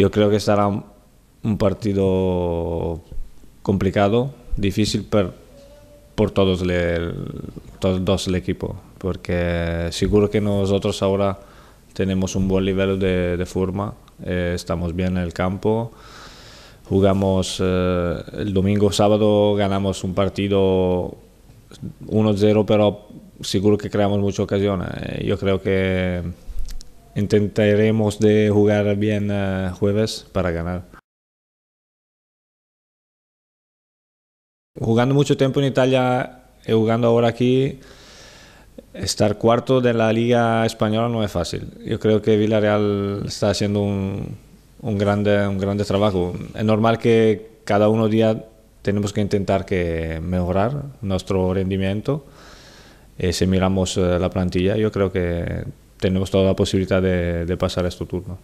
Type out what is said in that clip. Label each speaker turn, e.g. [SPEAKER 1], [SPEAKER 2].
[SPEAKER 1] Yo creo que será un partido complicado, difícil per, por todos, le, dos el equipo, porque seguro que nosotros ahora tenemos un buen nivel de, forma, eh, estamos bien en el campo, jugamos eh, el domingo, sábado ganamos un partido 1-0, pero seguro que creamos muchas ocasiones. Eh, yo creo que intentaremos de jugar bien eh, jueves para ganar. Jugando mucho tiempo en Italia y eh, jugando ahora aquí, estar cuarto de la liga española no es fácil. Yo creo que Villarreal está haciendo un, un grande, un grande trabajo. Es normal que cada uno día tenemos que intentar que mejorar nuestro rendimiento. Eh, si miramos la plantilla, yo creo que tenemos toda la posibilidad de, de pasar a este turno.